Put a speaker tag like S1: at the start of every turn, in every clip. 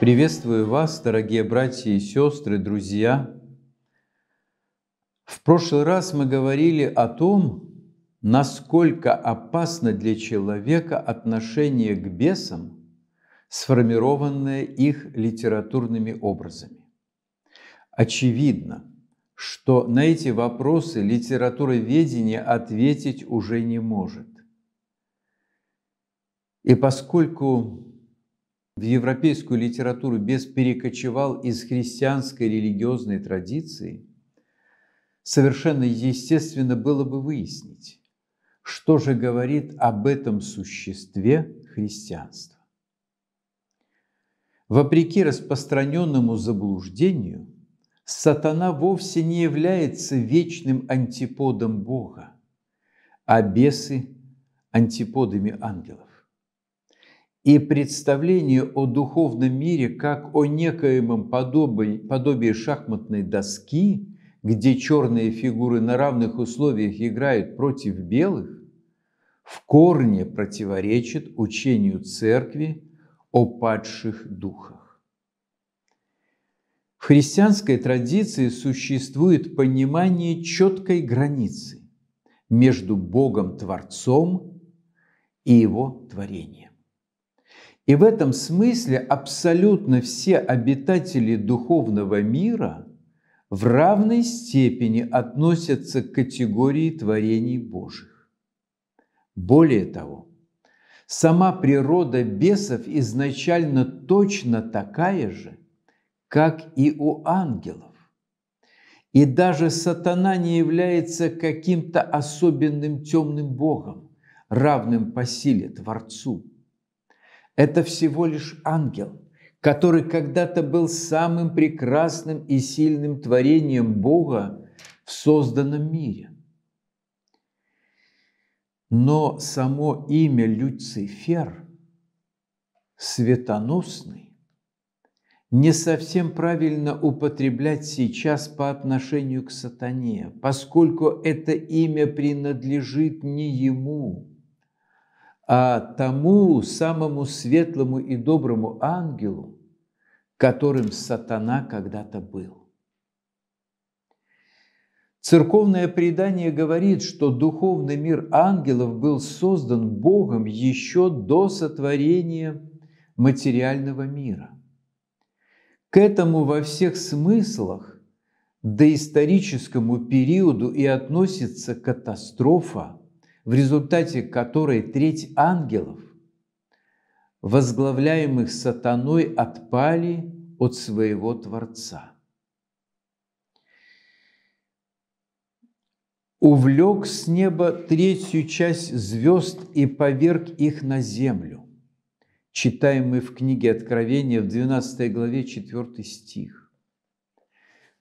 S1: Приветствую вас, дорогие братья и сестры, друзья. В прошлый раз мы говорили о том, насколько опасно для человека отношение к бесам, сформированное их литературными образами. Очевидно, что на эти вопросы литература ведения ответить уже не может. И поскольку в европейскую литературу без перекочевал из христианской религиозной традиции, совершенно естественно было бы выяснить, что же говорит об этом существе христианство. Вопреки распространенному заблуждению, сатана вовсе не является вечным антиподом Бога, а бесы – антиподами ангелов и представлению о духовном мире как о некоем подобии, подобии шахматной доски, где черные фигуры на равных условиях играют против белых, в корне противоречит учению Церкви о падших духах. В христианской традиции существует понимание четкой границы между Богом-творцом и его творением. И в этом смысле абсолютно все обитатели духовного мира в равной степени относятся к категории творений Божьих. Более того, сама природа бесов изначально точно такая же, как и у ангелов. И даже сатана не является каким-то особенным темным богом, равным по силе Творцу – это всего лишь ангел, который когда-то был самым прекрасным и сильным творением Бога в созданном мире. Но само имя Люцифер, светоносный, не совсем правильно употреблять сейчас по отношению к сатане, поскольку это имя принадлежит не ему, а тому самому светлому и доброму ангелу, которым сатана когда-то был. Церковное предание говорит, что духовный мир ангелов был создан Богом еще до сотворения материального мира. К этому во всех смыслах доисторическому периоду и относится катастрофа в результате которой треть ангелов, возглавляемых сатаной, отпали от своего Творца. увлек с неба третью часть звезд и поверг их на землю. Читаем мы в книге Откровения в 12 главе 4 стих.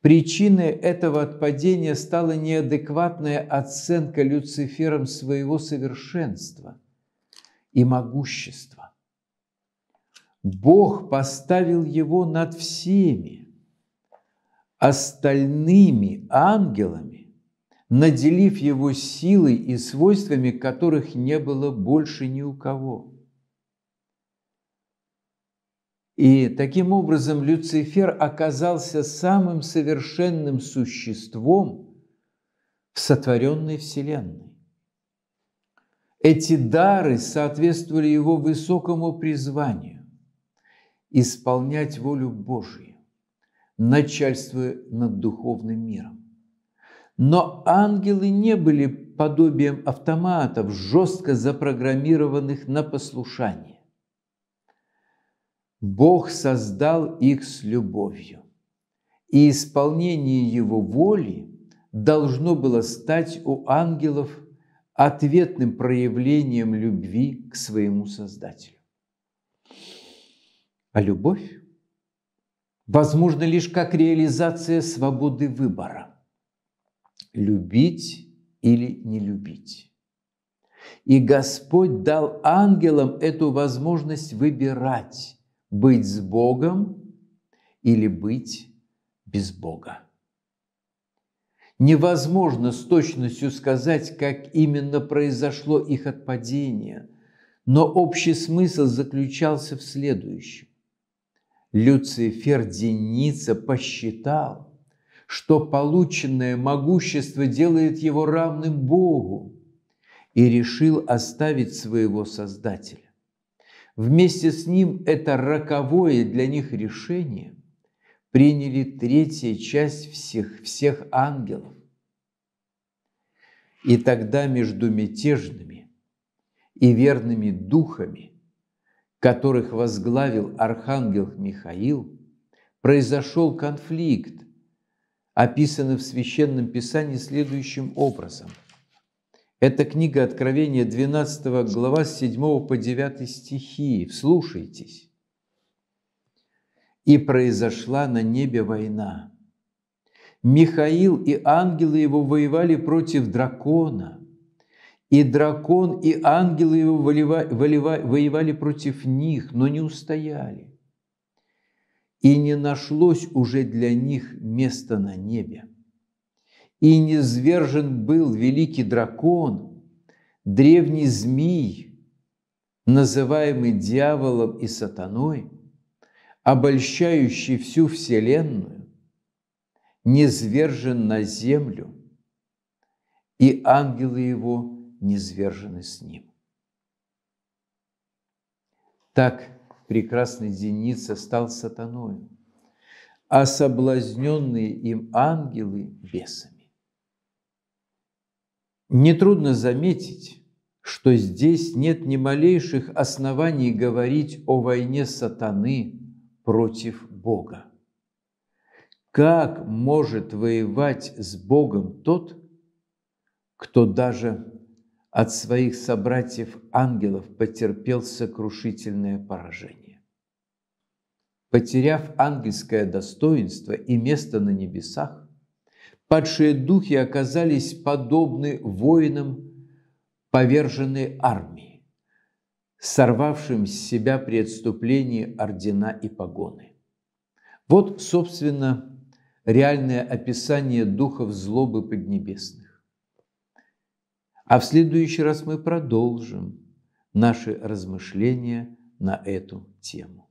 S1: Причиной этого отпадения стала неадекватная оценка Люцифером своего совершенства и могущества. Бог поставил его над всеми остальными ангелами, наделив его силой и свойствами, которых не было больше ни у кого – и таким образом Люцифер оказался самым совершенным существом в сотворенной Вселенной. Эти дары соответствовали его высокому призванию – исполнять волю Божию, начальствуя над духовным миром. Но ангелы не были подобием автоматов, жестко запрограммированных на послушание. Бог создал их с любовью, и исполнение Его воли должно было стать у ангелов ответным проявлением любви к своему Создателю. А любовь возможна лишь как реализация свободы выбора – любить или не любить. И Господь дал ангелам эту возможность выбирать, быть с Богом или быть без Бога. Невозможно с точностью сказать, как именно произошло их отпадение, но общий смысл заключался в следующем. Люцифер Деница посчитал, что полученное могущество делает его равным Богу, и решил оставить своего Создателя. Вместе с ним это роковое для них решение приняли третья часть всех, всех ангелов. И тогда между мятежными и верными духами, которых возглавил архангел Михаил, произошел конфликт, описанный в Священном Писании следующим образом – это книга Откровения, 12 глава, с 7 по 9 стихи. Вслушайтесь. «И произошла на небе война. Михаил и ангелы его воевали против дракона, и дракон и ангелы его воевали против них, но не устояли. И не нашлось уже для них места на небе». И низвержен был великий дракон, древний змей, называемый дьяволом и сатаной, обольщающий всю вселенную, низвержен на землю, и ангелы его низвержены с ним. Так прекрасный Зеница стал сатаной, а соблазненные им ангелы – бесами. Нетрудно заметить, что здесь нет ни малейших оснований говорить о войне сатаны против Бога. Как может воевать с Богом тот, кто даже от своих собратьев-ангелов потерпел сокрушительное поражение? Потеряв ангельское достоинство и место на небесах, Падшие духи оказались подобны воинам поверженной армии, сорвавшим с себя при отступлении ордена и погоны. Вот, собственно, реальное описание духов злобы поднебесных. А в следующий раз мы продолжим наши размышления на эту тему.